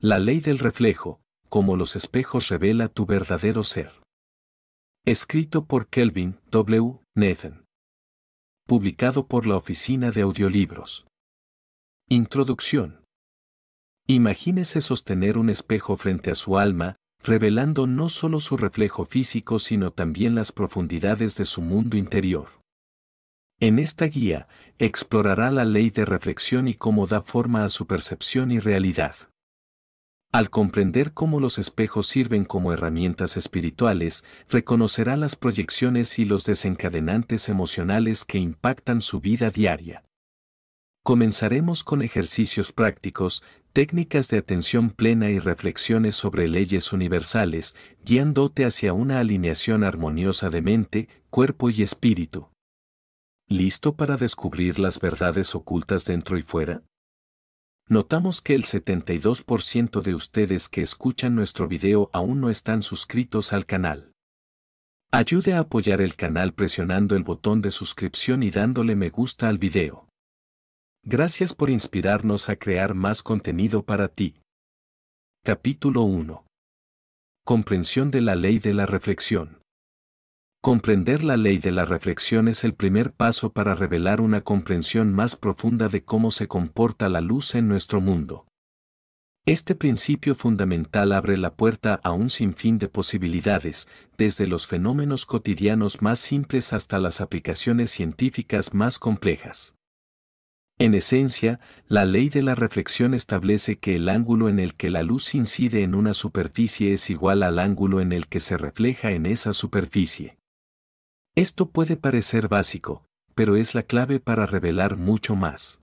La ley del reflejo, como los espejos revela tu verdadero ser. Escrito por Kelvin W. Nathan. Publicado por la Oficina de Audiolibros. Introducción. Imagínese sostener un espejo frente a su alma, revelando no solo su reflejo físico sino también las profundidades de su mundo interior. En esta guía, explorará la ley de reflexión y cómo da forma a su percepción y realidad. Al comprender cómo los espejos sirven como herramientas espirituales, reconocerá las proyecciones y los desencadenantes emocionales que impactan su vida diaria. Comenzaremos con ejercicios prácticos, técnicas de atención plena y reflexiones sobre leyes universales, guiándote hacia una alineación armoniosa de mente, cuerpo y espíritu. ¿Listo para descubrir las verdades ocultas dentro y fuera? Notamos que el 72% de ustedes que escuchan nuestro video aún no están suscritos al canal. Ayude a apoyar el canal presionando el botón de suscripción y dándole me gusta al video. Gracias por inspirarnos a crear más contenido para ti. Capítulo 1. Comprensión de la ley de la reflexión. Comprender la ley de la reflexión es el primer paso para revelar una comprensión más profunda de cómo se comporta la luz en nuestro mundo. Este principio fundamental abre la puerta a un sinfín de posibilidades, desde los fenómenos cotidianos más simples hasta las aplicaciones científicas más complejas. En esencia, la ley de la reflexión establece que el ángulo en el que la luz incide en una superficie es igual al ángulo en el que se refleja en esa superficie. Esto puede parecer básico, pero es la clave para revelar mucho más.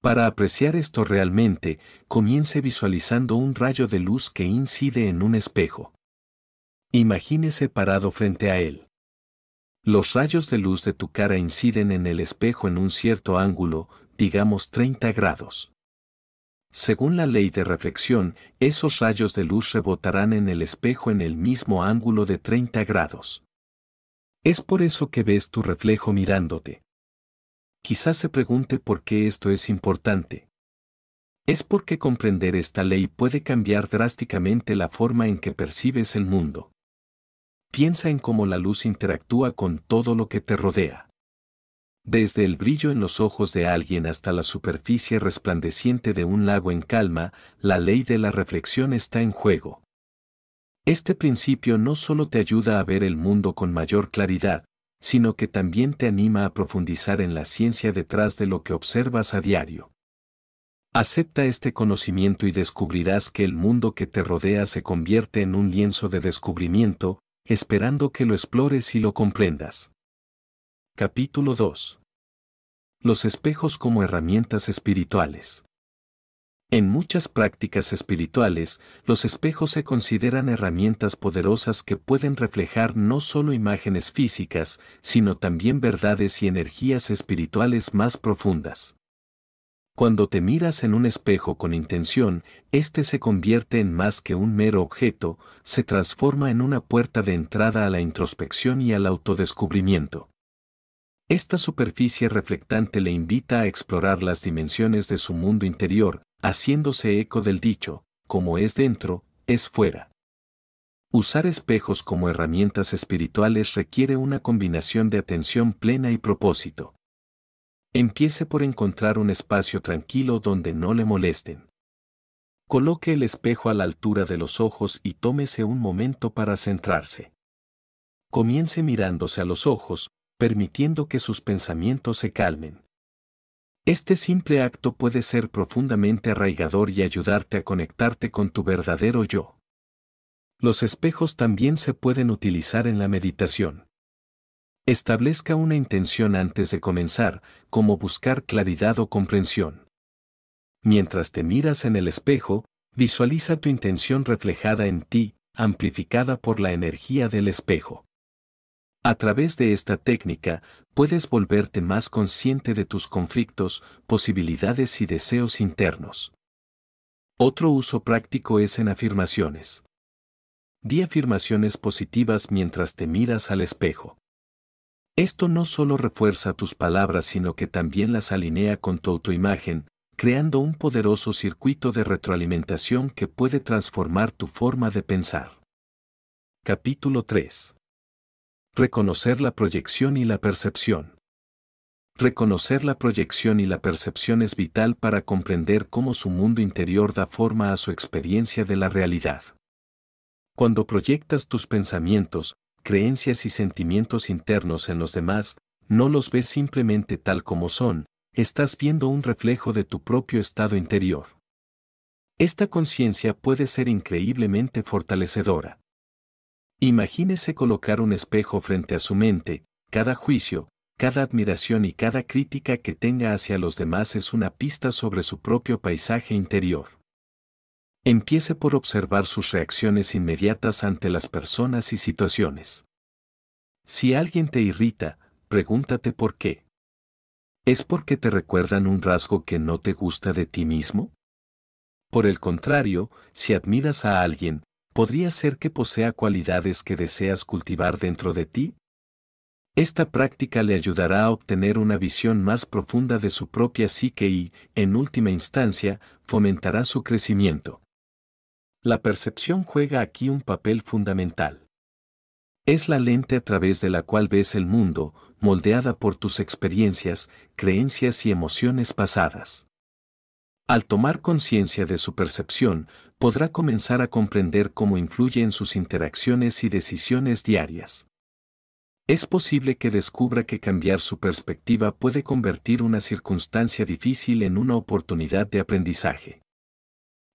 Para apreciar esto realmente, comience visualizando un rayo de luz que incide en un espejo. Imagínese parado frente a él. Los rayos de luz de tu cara inciden en el espejo en un cierto ángulo, digamos 30 grados. Según la ley de reflexión, esos rayos de luz rebotarán en el espejo en el mismo ángulo de 30 grados. Es por eso que ves tu reflejo mirándote. Quizás se pregunte por qué esto es importante. Es porque comprender esta ley puede cambiar drásticamente la forma en que percibes el mundo. Piensa en cómo la luz interactúa con todo lo que te rodea. Desde el brillo en los ojos de alguien hasta la superficie resplandeciente de un lago en calma, la ley de la reflexión está en juego. Este principio no solo te ayuda a ver el mundo con mayor claridad, sino que también te anima a profundizar en la ciencia detrás de lo que observas a diario. Acepta este conocimiento y descubrirás que el mundo que te rodea se convierte en un lienzo de descubrimiento, esperando que lo explores y lo comprendas. Capítulo 2. Los espejos como herramientas espirituales. En muchas prácticas espirituales, los espejos se consideran herramientas poderosas que pueden reflejar no solo imágenes físicas, sino también verdades y energías espirituales más profundas. Cuando te miras en un espejo con intención, éste se convierte en más que un mero objeto, se transforma en una puerta de entrada a la introspección y al autodescubrimiento. Esta superficie reflectante le invita a explorar las dimensiones de su mundo interior, haciéndose eco del dicho, como es dentro, es fuera. Usar espejos como herramientas espirituales requiere una combinación de atención plena y propósito. Empiece por encontrar un espacio tranquilo donde no le molesten. Coloque el espejo a la altura de los ojos y tómese un momento para centrarse. Comience mirándose a los ojos, permitiendo que sus pensamientos se calmen. Este simple acto puede ser profundamente arraigador y ayudarte a conectarte con tu verdadero yo. Los espejos también se pueden utilizar en la meditación. Establezca una intención antes de comenzar, como buscar claridad o comprensión. Mientras te miras en el espejo, visualiza tu intención reflejada en ti, amplificada por la energía del espejo. A través de esta técnica, puedes volverte más consciente de tus conflictos, posibilidades y deseos internos. Otro uso práctico es en afirmaciones. Di afirmaciones positivas mientras te miras al espejo. Esto no solo refuerza tus palabras, sino que también las alinea con tu autoimagen, creando un poderoso circuito de retroalimentación que puede transformar tu forma de pensar. Capítulo 3. Reconocer la proyección y la percepción. Reconocer la proyección y la percepción es vital para comprender cómo su mundo interior da forma a su experiencia de la realidad. Cuando proyectas tus pensamientos, creencias y sentimientos internos en los demás, no los ves simplemente tal como son, estás viendo un reflejo de tu propio estado interior. Esta conciencia puede ser increíblemente fortalecedora. Imagínese colocar un espejo frente a su mente, cada juicio, cada admiración y cada crítica que tenga hacia los demás es una pista sobre su propio paisaje interior. Empiece por observar sus reacciones inmediatas ante las personas y situaciones. Si alguien te irrita, pregúntate por qué. ¿Es porque te recuerdan un rasgo que no te gusta de ti mismo? Por el contrario, si admiras a alguien, podría ser que posea cualidades que deseas cultivar dentro de ti? Esta práctica le ayudará a obtener una visión más profunda de su propia psique y, en última instancia, fomentará su crecimiento. La percepción juega aquí un papel fundamental. Es la lente a través de la cual ves el mundo, moldeada por tus experiencias, creencias y emociones pasadas. Al tomar conciencia de su percepción, podrá comenzar a comprender cómo influye en sus interacciones y decisiones diarias. Es posible que descubra que cambiar su perspectiva puede convertir una circunstancia difícil en una oportunidad de aprendizaje.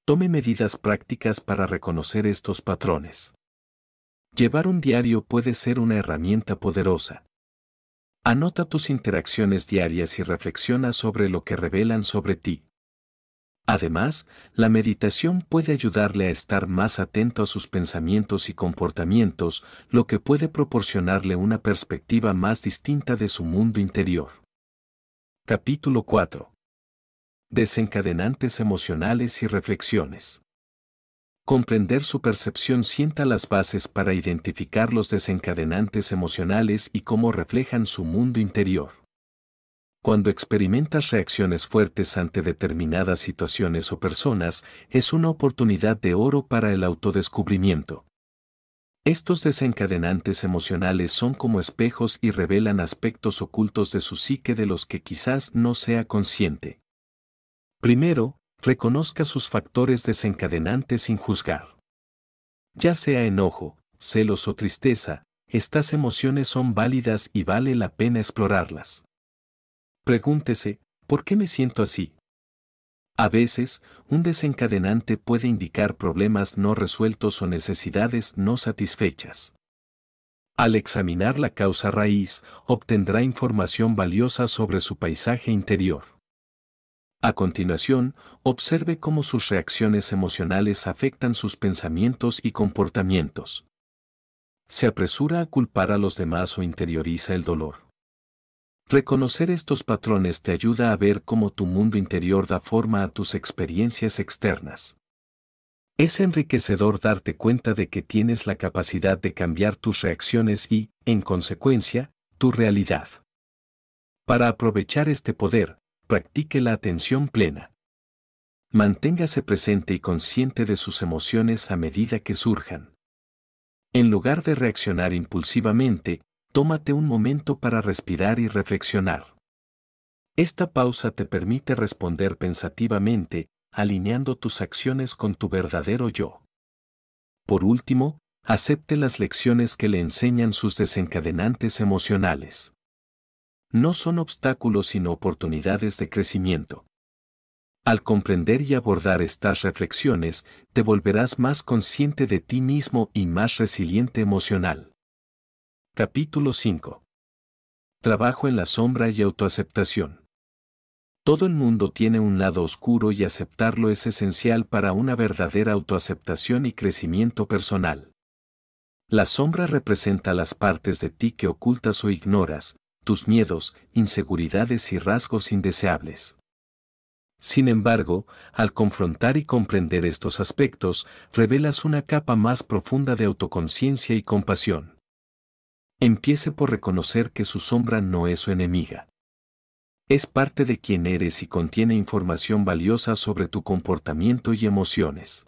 Tome medidas prácticas para reconocer estos patrones. Llevar un diario puede ser una herramienta poderosa. Anota tus interacciones diarias y reflexiona sobre lo que revelan sobre ti. Además, la meditación puede ayudarle a estar más atento a sus pensamientos y comportamientos, lo que puede proporcionarle una perspectiva más distinta de su mundo interior. Capítulo 4. Desencadenantes emocionales y reflexiones. Comprender su percepción sienta las bases para identificar los desencadenantes emocionales y cómo reflejan su mundo interior. Cuando experimentas reacciones fuertes ante determinadas situaciones o personas, es una oportunidad de oro para el autodescubrimiento. Estos desencadenantes emocionales son como espejos y revelan aspectos ocultos de su psique de los que quizás no sea consciente. Primero, reconozca sus factores desencadenantes sin juzgar. Ya sea enojo, celos o tristeza, estas emociones son válidas y vale la pena explorarlas. Pregúntese, ¿por qué me siento así? A veces, un desencadenante puede indicar problemas no resueltos o necesidades no satisfechas. Al examinar la causa raíz, obtendrá información valiosa sobre su paisaje interior. A continuación, observe cómo sus reacciones emocionales afectan sus pensamientos y comportamientos. Se apresura a culpar a los demás o interioriza el dolor. Reconocer estos patrones te ayuda a ver cómo tu mundo interior da forma a tus experiencias externas. Es enriquecedor darte cuenta de que tienes la capacidad de cambiar tus reacciones y, en consecuencia, tu realidad. Para aprovechar este poder, practique la atención plena. Manténgase presente y consciente de sus emociones a medida que surjan. En lugar de reaccionar impulsivamente, tómate un momento para respirar y reflexionar. Esta pausa te permite responder pensativamente, alineando tus acciones con tu verdadero yo. Por último, acepte las lecciones que le enseñan sus desencadenantes emocionales. No son obstáculos sino oportunidades de crecimiento. Al comprender y abordar estas reflexiones, te volverás más consciente de ti mismo y más resiliente emocional. Capítulo 5. Trabajo en la sombra y autoaceptación. Todo el mundo tiene un lado oscuro y aceptarlo es esencial para una verdadera autoaceptación y crecimiento personal. La sombra representa las partes de ti que ocultas o ignoras, tus miedos, inseguridades y rasgos indeseables. Sin embargo, al confrontar y comprender estos aspectos, revelas una capa más profunda de autoconciencia y compasión. Empiece por reconocer que su sombra no es su enemiga. Es parte de quien eres y contiene información valiosa sobre tu comportamiento y emociones.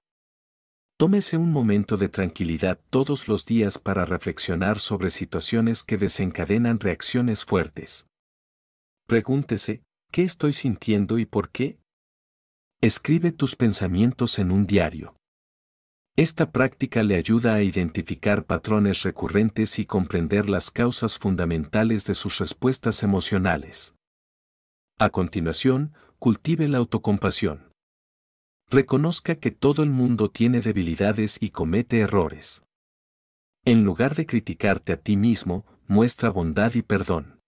Tómese un momento de tranquilidad todos los días para reflexionar sobre situaciones que desencadenan reacciones fuertes. Pregúntese, ¿qué estoy sintiendo y por qué? Escribe tus pensamientos en un diario. Esta práctica le ayuda a identificar patrones recurrentes y comprender las causas fundamentales de sus respuestas emocionales. A continuación, cultive la autocompasión. Reconozca que todo el mundo tiene debilidades y comete errores. En lugar de criticarte a ti mismo, muestra bondad y perdón.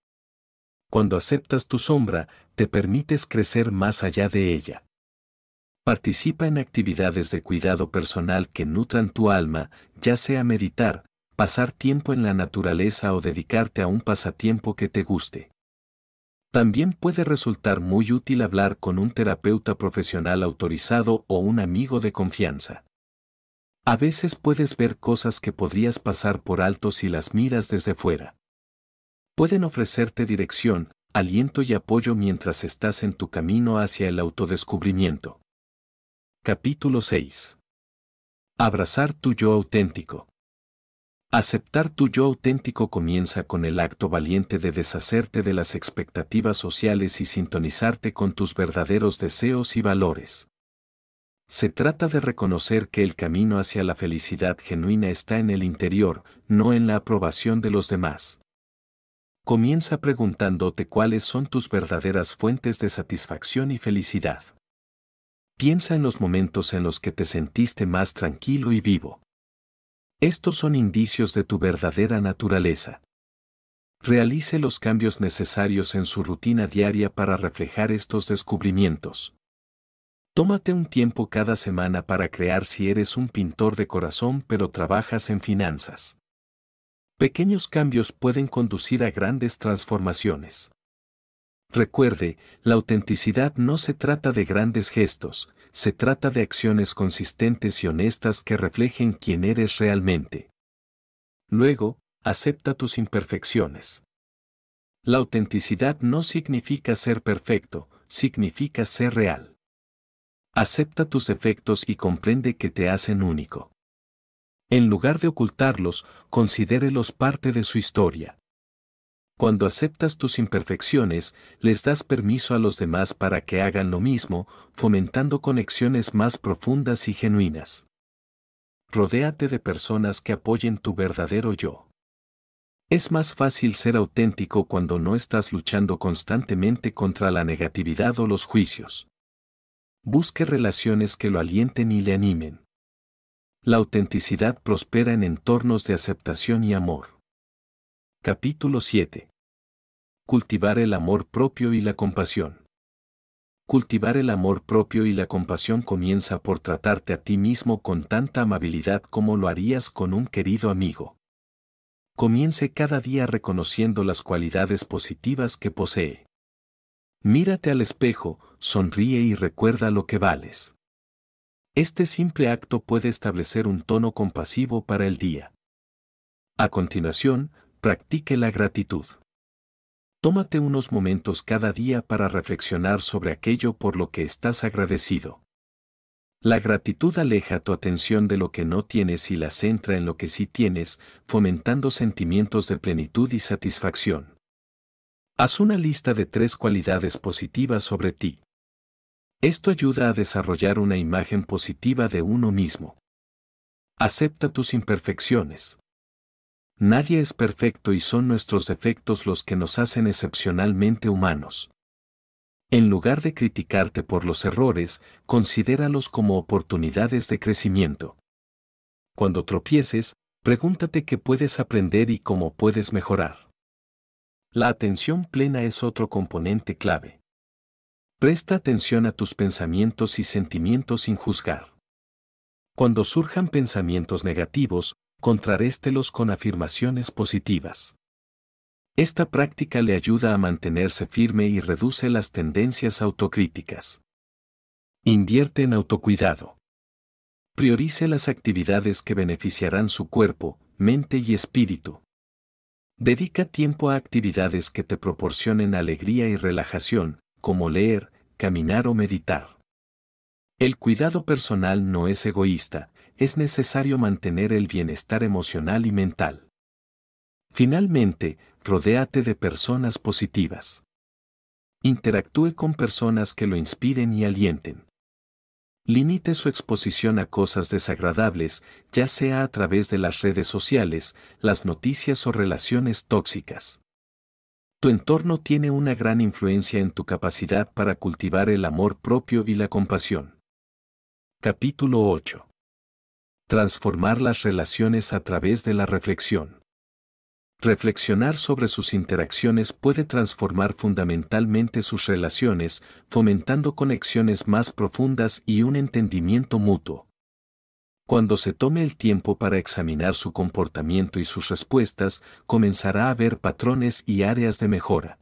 Cuando aceptas tu sombra, te permites crecer más allá de ella. Participa en actividades de cuidado personal que nutran tu alma, ya sea meditar, pasar tiempo en la naturaleza o dedicarte a un pasatiempo que te guste. También puede resultar muy útil hablar con un terapeuta profesional autorizado o un amigo de confianza. A veces puedes ver cosas que podrías pasar por alto si las miras desde fuera. Pueden ofrecerte dirección, aliento y apoyo mientras estás en tu camino hacia el autodescubrimiento. Capítulo 6. Abrazar tu yo auténtico. Aceptar tu yo auténtico comienza con el acto valiente de deshacerte de las expectativas sociales y sintonizarte con tus verdaderos deseos y valores. Se trata de reconocer que el camino hacia la felicidad genuina está en el interior, no en la aprobación de los demás. Comienza preguntándote cuáles son tus verdaderas fuentes de satisfacción y felicidad. Piensa en los momentos en los que te sentiste más tranquilo y vivo. Estos son indicios de tu verdadera naturaleza. Realice los cambios necesarios en su rutina diaria para reflejar estos descubrimientos. Tómate un tiempo cada semana para crear si eres un pintor de corazón pero trabajas en finanzas. Pequeños cambios pueden conducir a grandes transformaciones. Recuerde, la autenticidad no se trata de grandes gestos, se trata de acciones consistentes y honestas que reflejen quién eres realmente. Luego, acepta tus imperfecciones. La autenticidad no significa ser perfecto, significa ser real. Acepta tus defectos y comprende que te hacen único. En lugar de ocultarlos, considérelos parte de su historia. Cuando aceptas tus imperfecciones, les das permiso a los demás para que hagan lo mismo, fomentando conexiones más profundas y genuinas. Rodéate de personas que apoyen tu verdadero yo. Es más fácil ser auténtico cuando no estás luchando constantemente contra la negatividad o los juicios. Busque relaciones que lo alienten y le animen. La autenticidad prospera en entornos de aceptación y amor. Capítulo 7. Cultivar el amor propio y la compasión. Cultivar el amor propio y la compasión comienza por tratarte a ti mismo con tanta amabilidad como lo harías con un querido amigo. Comience cada día reconociendo las cualidades positivas que posee. Mírate al espejo, sonríe y recuerda lo que vales. Este simple acto puede establecer un tono compasivo para el día. A continuación, Practique la gratitud. Tómate unos momentos cada día para reflexionar sobre aquello por lo que estás agradecido. La gratitud aleja tu atención de lo que no tienes y la centra en lo que sí tienes, fomentando sentimientos de plenitud y satisfacción. Haz una lista de tres cualidades positivas sobre ti. Esto ayuda a desarrollar una imagen positiva de uno mismo. Acepta tus imperfecciones. Nadie es perfecto y son nuestros defectos los que nos hacen excepcionalmente humanos. En lugar de criticarte por los errores, considéralos como oportunidades de crecimiento. Cuando tropieces, pregúntate qué puedes aprender y cómo puedes mejorar. La atención plena es otro componente clave. Presta atención a tus pensamientos y sentimientos sin juzgar. Cuando surjan pensamientos negativos, contraréstelos con afirmaciones positivas. Esta práctica le ayuda a mantenerse firme y reduce las tendencias autocríticas. Invierte en autocuidado. Priorice las actividades que beneficiarán su cuerpo, mente y espíritu. Dedica tiempo a actividades que te proporcionen alegría y relajación, como leer, caminar o meditar. El cuidado personal no es egoísta, es necesario mantener el bienestar emocional y mental. Finalmente, rodéate de personas positivas. Interactúe con personas que lo inspiren y alienten. Limite su exposición a cosas desagradables, ya sea a través de las redes sociales, las noticias o relaciones tóxicas. Tu entorno tiene una gran influencia en tu capacidad para cultivar el amor propio y la compasión. Capítulo 8. Transformar las relaciones a través de la reflexión. Reflexionar sobre sus interacciones puede transformar fundamentalmente sus relaciones, fomentando conexiones más profundas y un entendimiento mutuo. Cuando se tome el tiempo para examinar su comportamiento y sus respuestas, comenzará a ver patrones y áreas de mejora.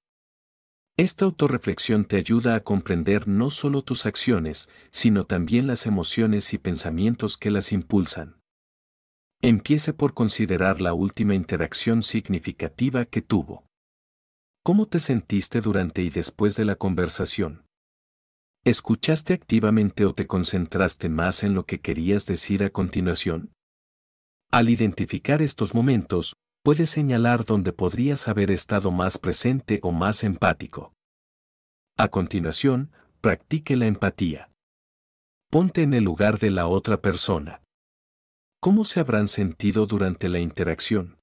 Esta autorreflexión te ayuda a comprender no solo tus acciones, sino también las emociones y pensamientos que las impulsan. Empiece por considerar la última interacción significativa que tuvo. ¿Cómo te sentiste durante y después de la conversación? ¿Escuchaste activamente o te concentraste más en lo que querías decir a continuación? Al identificar estos momentos, puedes señalar dónde podrías haber estado más presente o más empático. A continuación, practique la empatía. Ponte en el lugar de la otra persona. ¿Cómo se habrán sentido durante la interacción?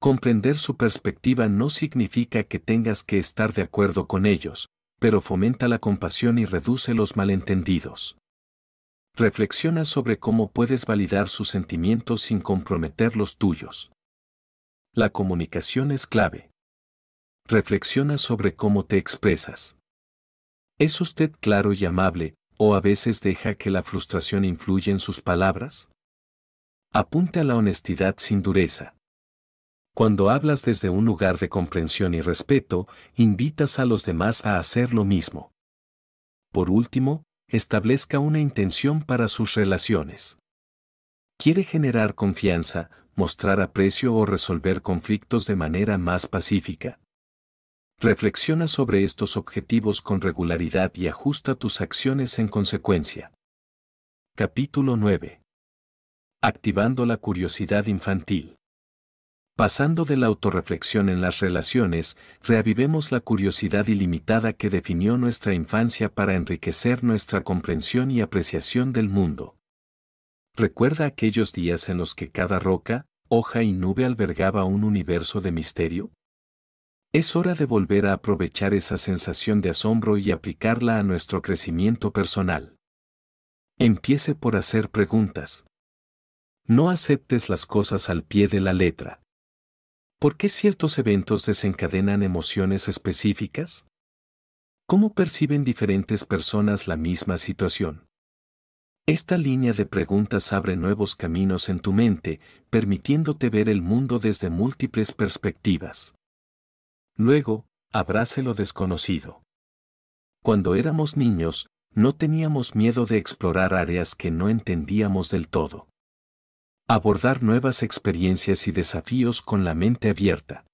Comprender su perspectiva no significa que tengas que estar de acuerdo con ellos, pero fomenta la compasión y reduce los malentendidos. Reflexiona sobre cómo puedes validar sus sentimientos sin comprometer los tuyos. La comunicación es clave. Reflexiona sobre cómo te expresas. ¿Es usted claro y amable, o a veces deja que la frustración influya en sus palabras? Apunte a la honestidad sin dureza. Cuando hablas desde un lugar de comprensión y respeto, invitas a los demás a hacer lo mismo. Por último, establezca una intención para sus relaciones. Quiere generar confianza, mostrar aprecio o resolver conflictos de manera más pacífica. Reflexiona sobre estos objetivos con regularidad y ajusta tus acciones en consecuencia. Capítulo 9. Activando la curiosidad infantil. Pasando de la autorreflexión en las relaciones, reavivemos la curiosidad ilimitada que definió nuestra infancia para enriquecer nuestra comprensión y apreciación del mundo. ¿Recuerda aquellos días en los que cada roca, hoja y nube albergaba un universo de misterio? Es hora de volver a aprovechar esa sensación de asombro y aplicarla a nuestro crecimiento personal. Empiece por hacer preguntas. No aceptes las cosas al pie de la letra. ¿Por qué ciertos eventos desencadenan emociones específicas? ¿Cómo perciben diferentes personas la misma situación? Esta línea de preguntas abre nuevos caminos en tu mente, permitiéndote ver el mundo desde múltiples perspectivas. Luego, abrace lo desconocido. Cuando éramos niños, no teníamos miedo de explorar áreas que no entendíamos del todo. Abordar nuevas experiencias y desafíos con la mente abierta.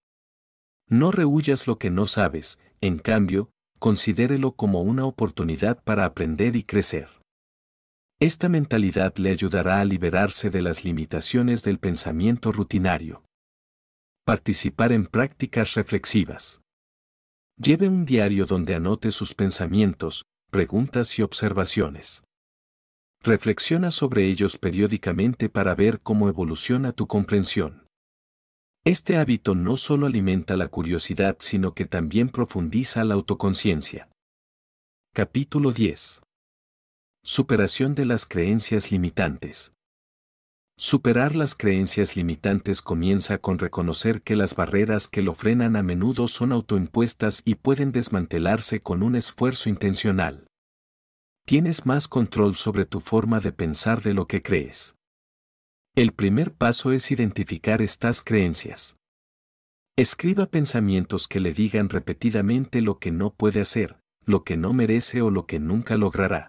No rehuyas lo que no sabes, en cambio, considérelo como una oportunidad para aprender y crecer. Esta mentalidad le ayudará a liberarse de las limitaciones del pensamiento rutinario. Participar en prácticas reflexivas. Lleve un diario donde anote sus pensamientos, preguntas y observaciones. Reflexiona sobre ellos periódicamente para ver cómo evoluciona tu comprensión. Este hábito no solo alimenta la curiosidad, sino que también profundiza la autoconciencia. Capítulo 10. Superación de las creencias limitantes. Superar las creencias limitantes comienza con reconocer que las barreras que lo frenan a menudo son autoimpuestas y pueden desmantelarse con un esfuerzo intencional. Tienes más control sobre tu forma de pensar de lo que crees. El primer paso es identificar estas creencias. Escriba pensamientos que le digan repetidamente lo que no puede hacer, lo que no merece o lo que nunca logrará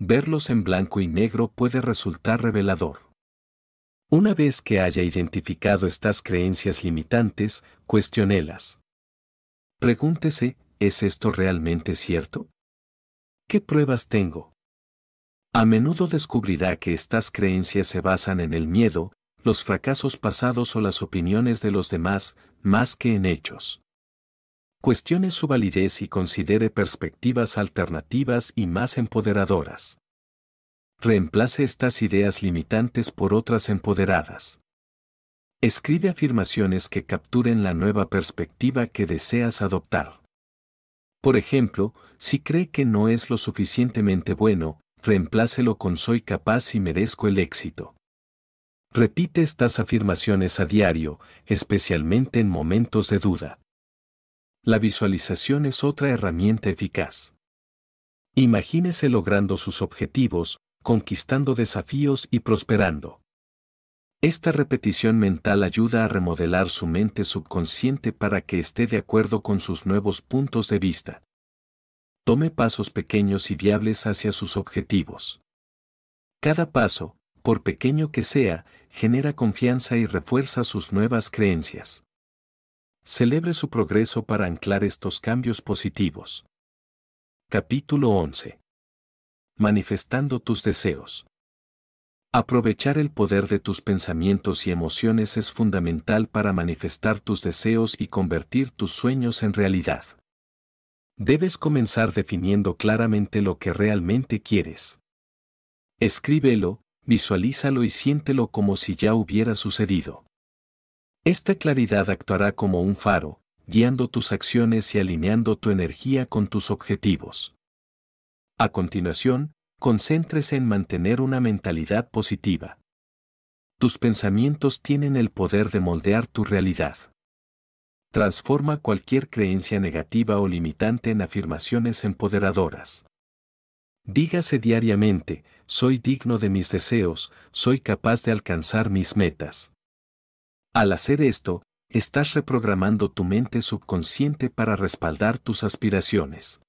verlos en blanco y negro puede resultar revelador. Una vez que haya identificado estas creencias limitantes, cuestionelas. Pregúntese, ¿es esto realmente cierto? ¿Qué pruebas tengo? A menudo descubrirá que estas creencias se basan en el miedo, los fracasos pasados o las opiniones de los demás, más que en hechos cuestione su validez y considere perspectivas alternativas y más empoderadoras. Reemplace estas ideas limitantes por otras empoderadas. Escribe afirmaciones que capturen la nueva perspectiva que deseas adoptar. Por ejemplo, si cree que no es lo suficientemente bueno, reemplácelo con soy capaz y merezco el éxito. Repite estas afirmaciones a diario, especialmente en momentos de duda. La visualización es otra herramienta eficaz. Imagínese logrando sus objetivos, conquistando desafíos y prosperando. Esta repetición mental ayuda a remodelar su mente subconsciente para que esté de acuerdo con sus nuevos puntos de vista. Tome pasos pequeños y viables hacia sus objetivos. Cada paso, por pequeño que sea, genera confianza y refuerza sus nuevas creencias celebre su progreso para anclar estos cambios positivos. Capítulo 11. Manifestando tus deseos. Aprovechar el poder de tus pensamientos y emociones es fundamental para manifestar tus deseos y convertir tus sueños en realidad. Debes comenzar definiendo claramente lo que realmente quieres. Escríbelo, visualízalo y siéntelo como si ya hubiera sucedido. Esta claridad actuará como un faro, guiando tus acciones y alineando tu energía con tus objetivos. A continuación, concéntrese en mantener una mentalidad positiva. Tus pensamientos tienen el poder de moldear tu realidad. Transforma cualquier creencia negativa o limitante en afirmaciones empoderadoras. Dígase diariamente, soy digno de mis deseos, soy capaz de alcanzar mis metas. Al hacer esto, estás reprogramando tu mente subconsciente para respaldar tus aspiraciones.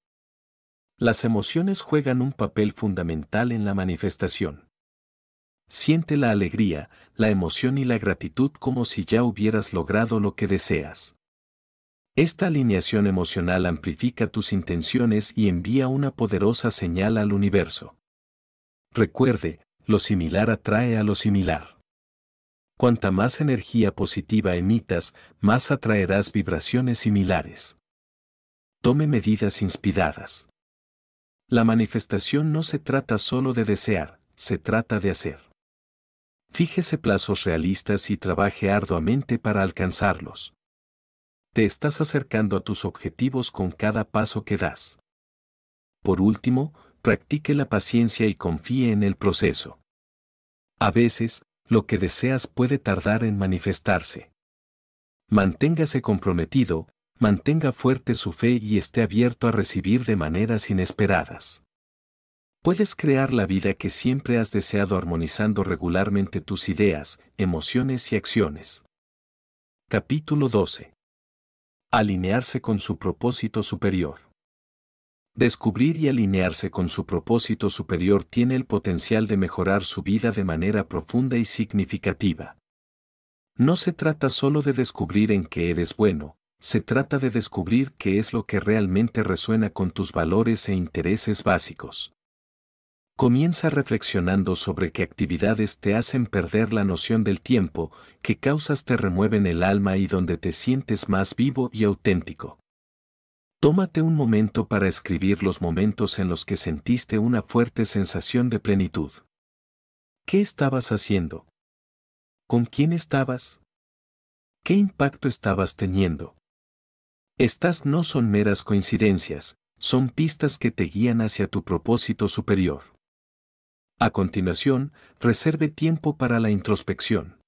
Las emociones juegan un papel fundamental en la manifestación. Siente la alegría, la emoción y la gratitud como si ya hubieras logrado lo que deseas. Esta alineación emocional amplifica tus intenciones y envía una poderosa señal al universo. Recuerde, lo similar atrae a lo similar cuanta más energía positiva emitas, más atraerás vibraciones similares. Tome medidas inspiradas. La manifestación no se trata solo de desear, se trata de hacer. Fíjese plazos realistas y trabaje arduamente para alcanzarlos. Te estás acercando a tus objetivos con cada paso que das. Por último, practique la paciencia y confíe en el proceso. A veces, lo que deseas puede tardar en manifestarse. Manténgase comprometido, mantenga fuerte su fe y esté abierto a recibir de maneras inesperadas. Puedes crear la vida que siempre has deseado armonizando regularmente tus ideas, emociones y acciones. Capítulo 12. Alinearse con su propósito superior. Descubrir y alinearse con su propósito superior tiene el potencial de mejorar su vida de manera profunda y significativa. No se trata solo de descubrir en qué eres bueno, se trata de descubrir qué es lo que realmente resuena con tus valores e intereses básicos. Comienza reflexionando sobre qué actividades te hacen perder la noción del tiempo, qué causas te remueven el alma y donde te sientes más vivo y auténtico. Tómate un momento para escribir los momentos en los que sentiste una fuerte sensación de plenitud. ¿Qué estabas haciendo? ¿Con quién estabas? ¿Qué impacto estabas teniendo? Estas no son meras coincidencias, son pistas que te guían hacia tu propósito superior. A continuación, reserve tiempo para la introspección.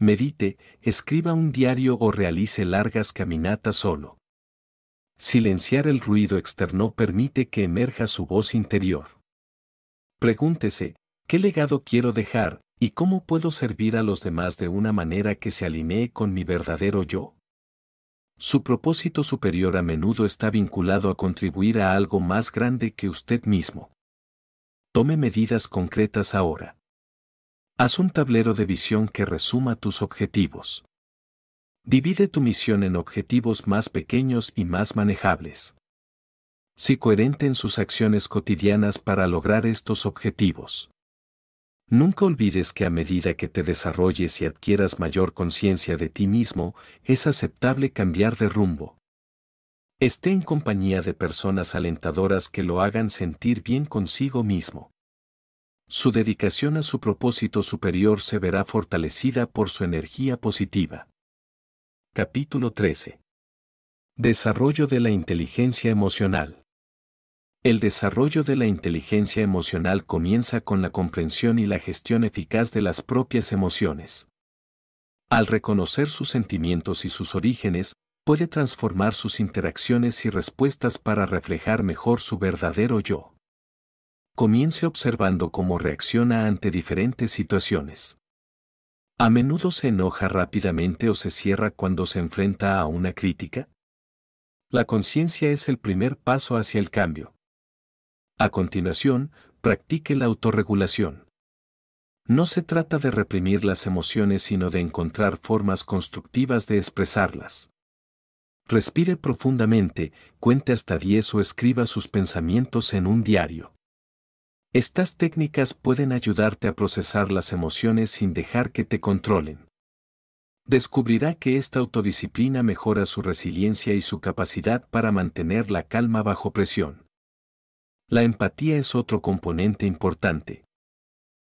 Medite, escriba un diario o realice largas caminatas solo. Silenciar el ruido externo permite que emerja su voz interior. Pregúntese, ¿qué legado quiero dejar y cómo puedo servir a los demás de una manera que se alinee con mi verdadero yo? Su propósito superior a menudo está vinculado a contribuir a algo más grande que usted mismo. Tome medidas concretas ahora. Haz un tablero de visión que resuma tus objetivos. Divide tu misión en objetivos más pequeños y más manejables. Si coherente en sus acciones cotidianas para lograr estos objetivos. Nunca olvides que a medida que te desarrolles y adquieras mayor conciencia de ti mismo, es aceptable cambiar de rumbo. Esté en compañía de personas alentadoras que lo hagan sentir bien consigo mismo. Su dedicación a su propósito superior se verá fortalecida por su energía positiva. Capítulo 13. Desarrollo de la inteligencia emocional. El desarrollo de la inteligencia emocional comienza con la comprensión y la gestión eficaz de las propias emociones. Al reconocer sus sentimientos y sus orígenes, puede transformar sus interacciones y respuestas para reflejar mejor su verdadero yo. Comience observando cómo reacciona ante diferentes situaciones. A menudo se enoja rápidamente o se cierra cuando se enfrenta a una crítica. La conciencia es el primer paso hacia el cambio. A continuación, practique la autorregulación. No se trata de reprimir las emociones sino de encontrar formas constructivas de expresarlas. Respire profundamente, cuente hasta 10 o escriba sus pensamientos en un diario. Estas técnicas pueden ayudarte a procesar las emociones sin dejar que te controlen. Descubrirá que esta autodisciplina mejora su resiliencia y su capacidad para mantener la calma bajo presión. La empatía es otro componente importante.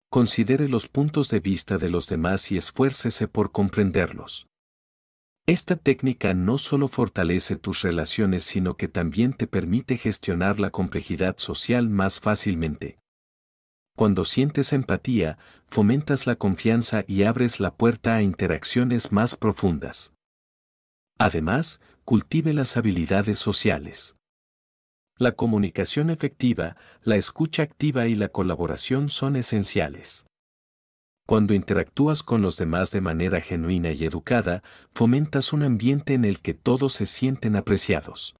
Considere los puntos de vista de los demás y esfuércese por comprenderlos. Esta técnica no solo fortalece tus relaciones sino que también te permite gestionar la complejidad social más fácilmente. Cuando sientes empatía, fomentas la confianza y abres la puerta a interacciones más profundas. Además, cultive las habilidades sociales. La comunicación efectiva, la escucha activa y la colaboración son esenciales. Cuando interactúas con los demás de manera genuina y educada, fomentas un ambiente en el que todos se sienten apreciados.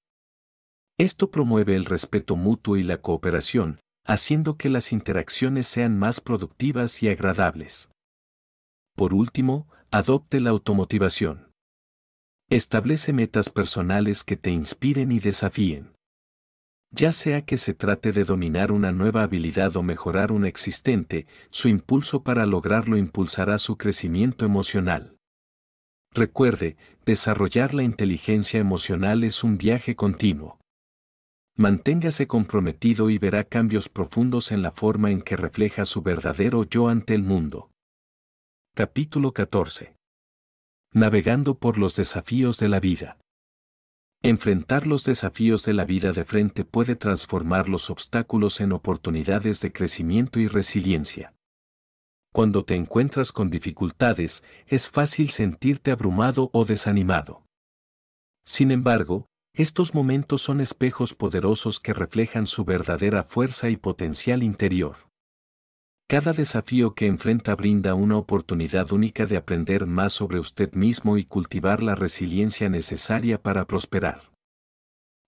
Esto promueve el respeto mutuo y la cooperación, haciendo que las interacciones sean más productivas y agradables. Por último, adopte la automotivación. Establece metas personales que te inspiren y desafíen. Ya sea que se trate de dominar una nueva habilidad o mejorar una existente, su impulso para lograrlo impulsará su crecimiento emocional. Recuerde, desarrollar la inteligencia emocional es un viaje continuo. Manténgase comprometido y verá cambios profundos en la forma en que refleja su verdadero yo ante el mundo. Capítulo 14. Navegando por los desafíos de la vida. Enfrentar los desafíos de la vida de frente puede transformar los obstáculos en oportunidades de crecimiento y resiliencia. Cuando te encuentras con dificultades, es fácil sentirte abrumado o desanimado. Sin embargo, estos momentos son espejos poderosos que reflejan su verdadera fuerza y potencial interior. Cada desafío que enfrenta brinda una oportunidad única de aprender más sobre usted mismo y cultivar la resiliencia necesaria para prosperar.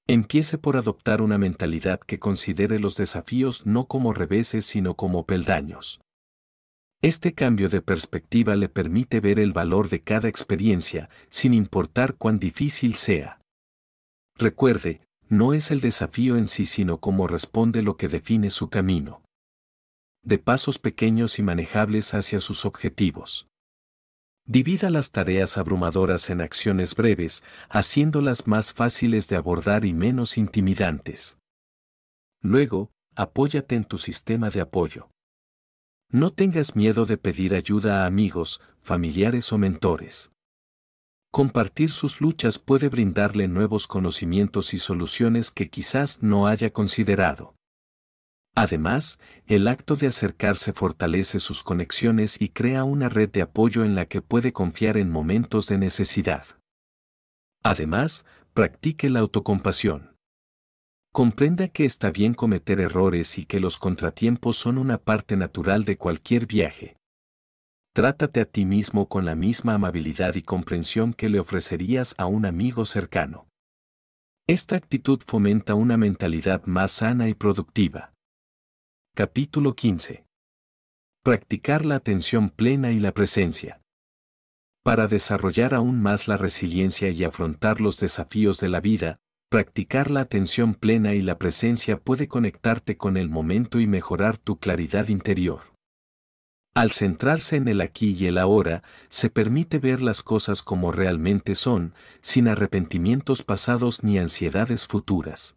Empiece por adoptar una mentalidad que considere los desafíos no como reveses sino como peldaños. Este cambio de perspectiva le permite ver el valor de cada experiencia, sin importar cuán difícil sea. Recuerde, no es el desafío en sí sino cómo responde lo que define su camino. De pasos pequeños y manejables hacia sus objetivos. Divida las tareas abrumadoras en acciones breves, haciéndolas más fáciles de abordar y menos intimidantes. Luego, apóyate en tu sistema de apoyo. No tengas miedo de pedir ayuda a amigos, familiares o mentores. Compartir sus luchas puede brindarle nuevos conocimientos y soluciones que quizás no haya considerado. Además, el acto de acercarse fortalece sus conexiones y crea una red de apoyo en la que puede confiar en momentos de necesidad. Además, practique la autocompasión. Comprenda que está bien cometer errores y que los contratiempos son una parte natural de cualquier viaje. Trátate a ti mismo con la misma amabilidad y comprensión que le ofrecerías a un amigo cercano. Esta actitud fomenta una mentalidad más sana y productiva. Capítulo 15. Practicar la atención plena y la presencia. Para desarrollar aún más la resiliencia y afrontar los desafíos de la vida, practicar la atención plena y la presencia puede conectarte con el momento y mejorar tu claridad interior. Al centrarse en el aquí y el ahora, se permite ver las cosas como realmente son, sin arrepentimientos pasados ni ansiedades futuras.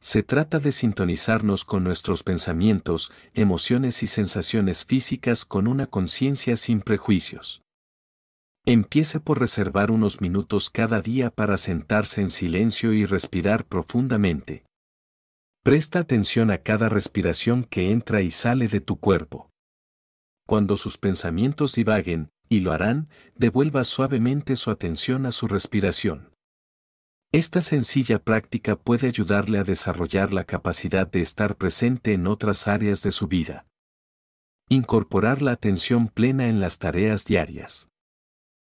Se trata de sintonizarnos con nuestros pensamientos, emociones y sensaciones físicas con una conciencia sin prejuicios. Empiece por reservar unos minutos cada día para sentarse en silencio y respirar profundamente. Presta atención a cada respiración que entra y sale de tu cuerpo cuando sus pensamientos divaguen, y lo harán, devuelva suavemente su atención a su respiración. Esta sencilla práctica puede ayudarle a desarrollar la capacidad de estar presente en otras áreas de su vida. Incorporar la atención plena en las tareas diarias.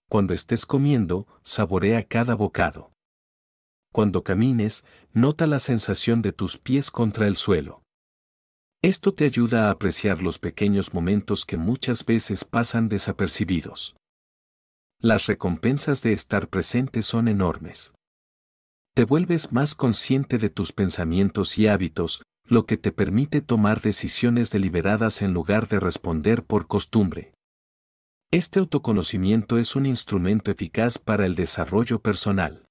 Cuando estés comiendo, saborea cada bocado. Cuando camines, nota la sensación de tus pies contra el suelo. Esto te ayuda a apreciar los pequeños momentos que muchas veces pasan desapercibidos. Las recompensas de estar presente son enormes. Te vuelves más consciente de tus pensamientos y hábitos, lo que te permite tomar decisiones deliberadas en lugar de responder por costumbre. Este autoconocimiento es un instrumento eficaz para el desarrollo personal.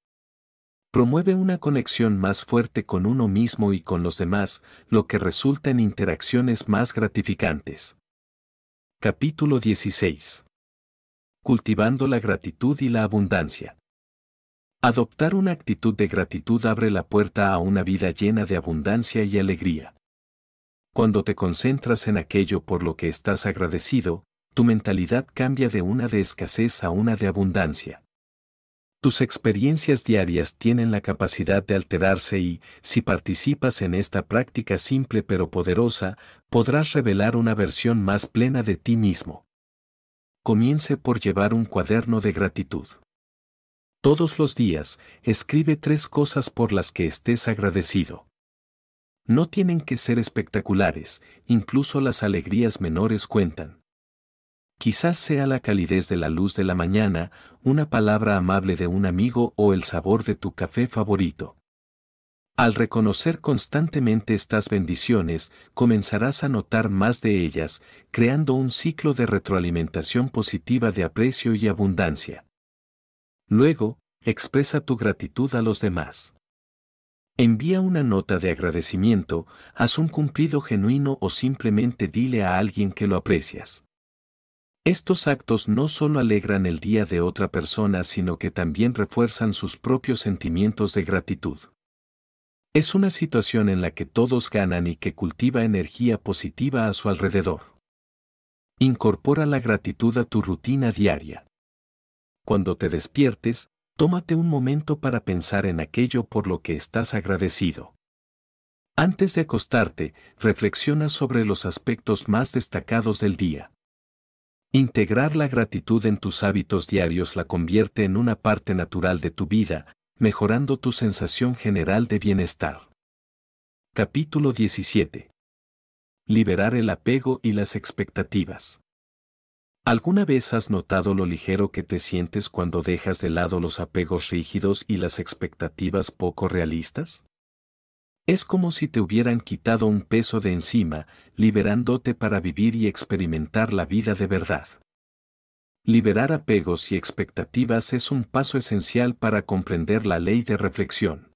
Promueve una conexión más fuerte con uno mismo y con los demás, lo que resulta en interacciones más gratificantes. Capítulo 16. Cultivando la gratitud y la abundancia. Adoptar una actitud de gratitud abre la puerta a una vida llena de abundancia y alegría. Cuando te concentras en aquello por lo que estás agradecido, tu mentalidad cambia de una de escasez a una de abundancia. Tus experiencias diarias tienen la capacidad de alterarse y, si participas en esta práctica simple pero poderosa, podrás revelar una versión más plena de ti mismo. Comience por llevar un cuaderno de gratitud. Todos los días, escribe tres cosas por las que estés agradecido. No tienen que ser espectaculares, incluso las alegrías menores cuentan. Quizás sea la calidez de la luz de la mañana, una palabra amable de un amigo o el sabor de tu café favorito. Al reconocer constantemente estas bendiciones, comenzarás a notar más de ellas, creando un ciclo de retroalimentación positiva de aprecio y abundancia. Luego, expresa tu gratitud a los demás. Envía una nota de agradecimiento, haz un cumplido genuino o simplemente dile a alguien que lo aprecias. Estos actos no solo alegran el día de otra persona, sino que también refuerzan sus propios sentimientos de gratitud. Es una situación en la que todos ganan y que cultiva energía positiva a su alrededor. Incorpora la gratitud a tu rutina diaria. Cuando te despiertes, tómate un momento para pensar en aquello por lo que estás agradecido. Antes de acostarte, reflexiona sobre los aspectos más destacados del día. Integrar la gratitud en tus hábitos diarios la convierte en una parte natural de tu vida, mejorando tu sensación general de bienestar. Capítulo 17. Liberar el apego y las expectativas. ¿Alguna vez has notado lo ligero que te sientes cuando dejas de lado los apegos rígidos y las expectativas poco realistas? Es como si te hubieran quitado un peso de encima, liberándote para vivir y experimentar la vida de verdad. Liberar apegos y expectativas es un paso esencial para comprender la ley de reflexión.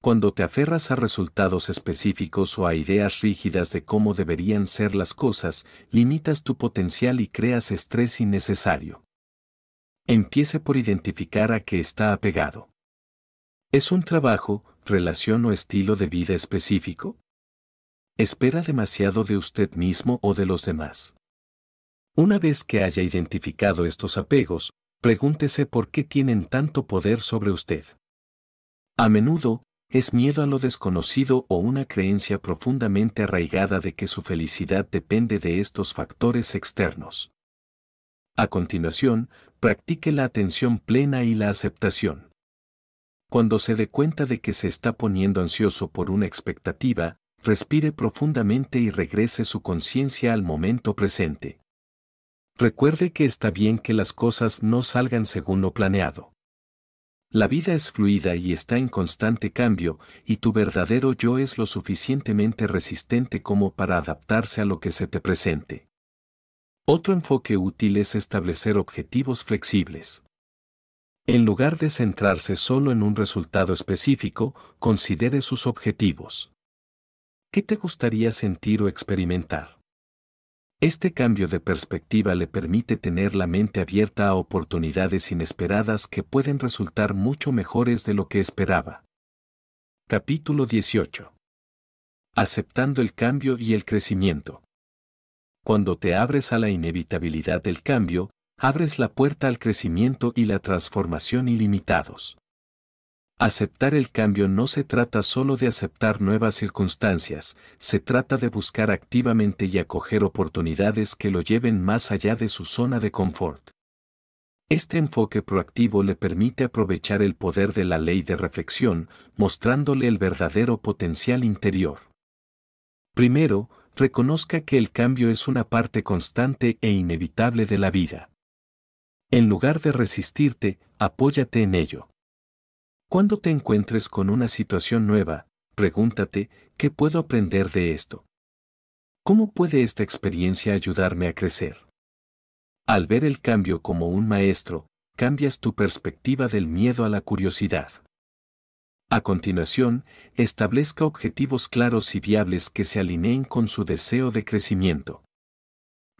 Cuando te aferras a resultados específicos o a ideas rígidas de cómo deberían ser las cosas, limitas tu potencial y creas estrés innecesario. Empiece por identificar a qué está apegado. ¿Es un trabajo, relación o estilo de vida específico? ¿Espera demasiado de usted mismo o de los demás? Una vez que haya identificado estos apegos, pregúntese por qué tienen tanto poder sobre usted. A menudo, es miedo a lo desconocido o una creencia profundamente arraigada de que su felicidad depende de estos factores externos. A continuación, practique la atención plena y la aceptación. Cuando se dé cuenta de que se está poniendo ansioso por una expectativa, respire profundamente y regrese su conciencia al momento presente. Recuerde que está bien que las cosas no salgan según lo planeado. La vida es fluida y está en constante cambio, y tu verdadero yo es lo suficientemente resistente como para adaptarse a lo que se te presente. Otro enfoque útil es establecer objetivos flexibles. En lugar de centrarse solo en un resultado específico, considere sus objetivos. ¿Qué te gustaría sentir o experimentar? Este cambio de perspectiva le permite tener la mente abierta a oportunidades inesperadas que pueden resultar mucho mejores de lo que esperaba. Capítulo 18. Aceptando el cambio y el crecimiento. Cuando te abres a la inevitabilidad del cambio, abres la puerta al crecimiento y la transformación ilimitados. Aceptar el cambio no se trata solo de aceptar nuevas circunstancias, se trata de buscar activamente y acoger oportunidades que lo lleven más allá de su zona de confort. Este enfoque proactivo le permite aprovechar el poder de la ley de reflexión, mostrándole el verdadero potencial interior. Primero, reconozca que el cambio es una parte constante e inevitable de la vida. En lugar de resistirte, apóyate en ello. Cuando te encuentres con una situación nueva, pregúntate, ¿qué puedo aprender de esto? ¿Cómo puede esta experiencia ayudarme a crecer? Al ver el cambio como un maestro, cambias tu perspectiva del miedo a la curiosidad. A continuación, establezca objetivos claros y viables que se alineen con su deseo de crecimiento.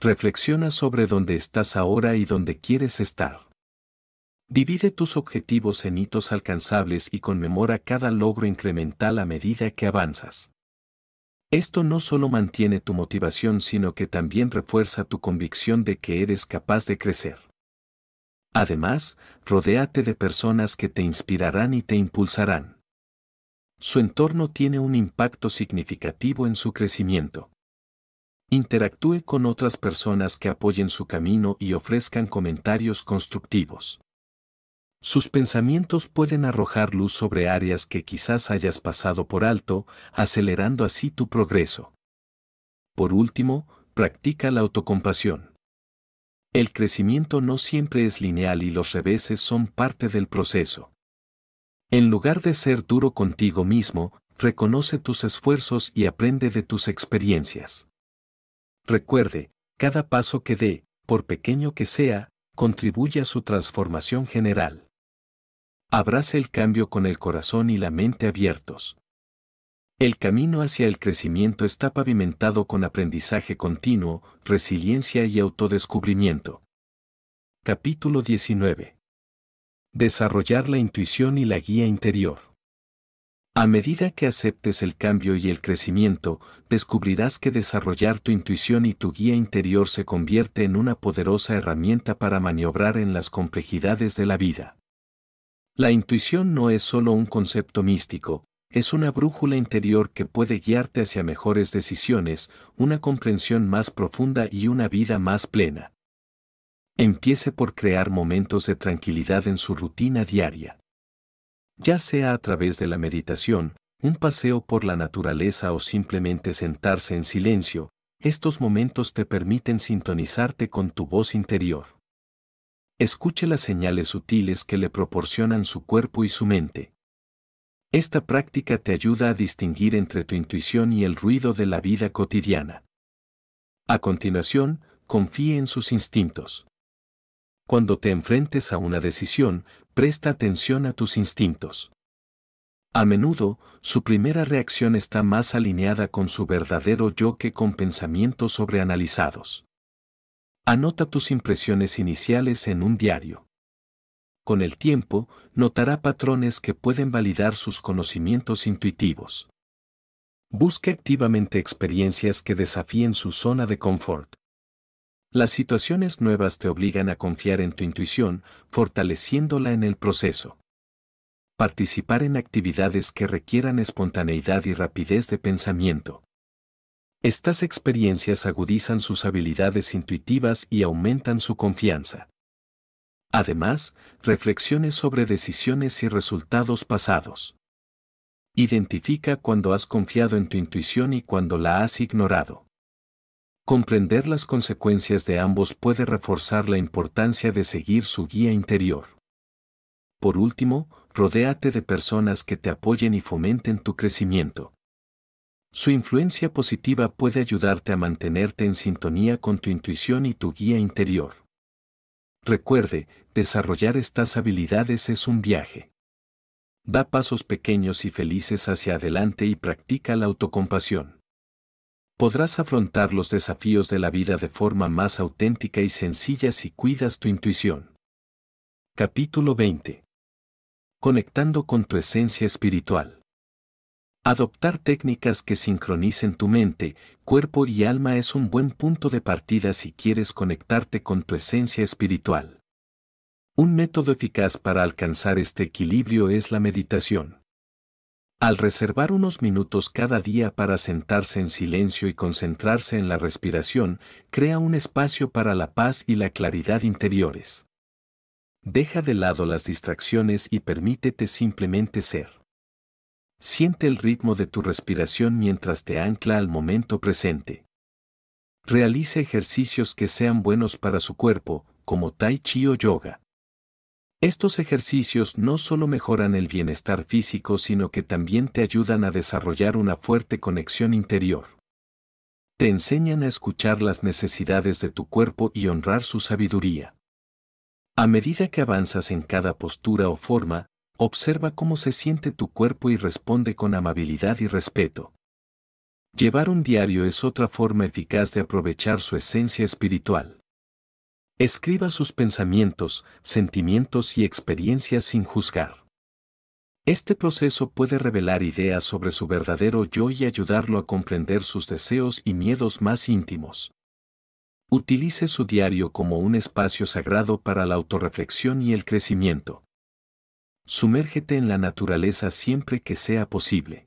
Reflexiona sobre dónde estás ahora y dónde quieres estar. Divide tus objetivos en hitos alcanzables y conmemora cada logro incremental a medida que avanzas. Esto no solo mantiene tu motivación, sino que también refuerza tu convicción de que eres capaz de crecer. Además, rodéate de personas que te inspirarán y te impulsarán. Su entorno tiene un impacto significativo en su crecimiento. Interactúe con otras personas que apoyen su camino y ofrezcan comentarios constructivos. Sus pensamientos pueden arrojar luz sobre áreas que quizás hayas pasado por alto, acelerando así tu progreso. Por último, practica la autocompasión. El crecimiento no siempre es lineal y los reveses son parte del proceso. En lugar de ser duro contigo mismo, reconoce tus esfuerzos y aprende de tus experiencias. Recuerde, cada paso que dé, por pequeño que sea, contribuye a su transformación general. Abrace el cambio con el corazón y la mente abiertos. El camino hacia el crecimiento está pavimentado con aprendizaje continuo, resiliencia y autodescubrimiento. Capítulo 19. Desarrollar la intuición y la guía interior. A medida que aceptes el cambio y el crecimiento, descubrirás que desarrollar tu intuición y tu guía interior se convierte en una poderosa herramienta para maniobrar en las complejidades de la vida. La intuición no es solo un concepto místico, es una brújula interior que puede guiarte hacia mejores decisiones, una comprensión más profunda y una vida más plena. Empiece por crear momentos de tranquilidad en su rutina diaria ya sea a través de la meditación, un paseo por la naturaleza o simplemente sentarse en silencio, estos momentos te permiten sintonizarte con tu voz interior. Escuche las señales sutiles que le proporcionan su cuerpo y su mente. Esta práctica te ayuda a distinguir entre tu intuición y el ruido de la vida cotidiana. A continuación, confíe en sus instintos. Cuando te enfrentes a una decisión, presta atención a tus instintos. A menudo, su primera reacción está más alineada con su verdadero yo que con pensamientos sobreanalizados. Anota tus impresiones iniciales en un diario. Con el tiempo, notará patrones que pueden validar sus conocimientos intuitivos. Busque activamente experiencias que desafíen su zona de confort. Las situaciones nuevas te obligan a confiar en tu intuición, fortaleciéndola en el proceso. Participar en actividades que requieran espontaneidad y rapidez de pensamiento. Estas experiencias agudizan sus habilidades intuitivas y aumentan su confianza. Además, reflexiones sobre decisiones y resultados pasados. Identifica cuando has confiado en tu intuición y cuando la has ignorado comprender las consecuencias de ambos puede reforzar la importancia de seguir su guía interior. Por último, rodéate de personas que te apoyen y fomenten tu crecimiento. Su influencia positiva puede ayudarte a mantenerte en sintonía con tu intuición y tu guía interior. Recuerde, desarrollar estas habilidades es un viaje. Da pasos pequeños y felices hacia adelante y practica la autocompasión podrás afrontar los desafíos de la vida de forma más auténtica y sencilla si cuidas tu intuición. Capítulo 20. Conectando con tu esencia espiritual. Adoptar técnicas que sincronicen tu mente, cuerpo y alma es un buen punto de partida si quieres conectarte con tu esencia espiritual. Un método eficaz para alcanzar este equilibrio es la meditación. Al reservar unos minutos cada día para sentarse en silencio y concentrarse en la respiración, crea un espacio para la paz y la claridad interiores. Deja de lado las distracciones y permítete simplemente ser. Siente el ritmo de tu respiración mientras te ancla al momento presente. Realiza ejercicios que sean buenos para su cuerpo, como tai chi o yoga. Estos ejercicios no solo mejoran el bienestar físico, sino que también te ayudan a desarrollar una fuerte conexión interior. Te enseñan a escuchar las necesidades de tu cuerpo y honrar su sabiduría. A medida que avanzas en cada postura o forma, observa cómo se siente tu cuerpo y responde con amabilidad y respeto. Llevar un diario es otra forma eficaz de aprovechar su esencia espiritual. Escriba sus pensamientos, sentimientos y experiencias sin juzgar. Este proceso puede revelar ideas sobre su verdadero yo y ayudarlo a comprender sus deseos y miedos más íntimos. Utilice su diario como un espacio sagrado para la autorreflexión y el crecimiento. Sumérgete en la naturaleza siempre que sea posible.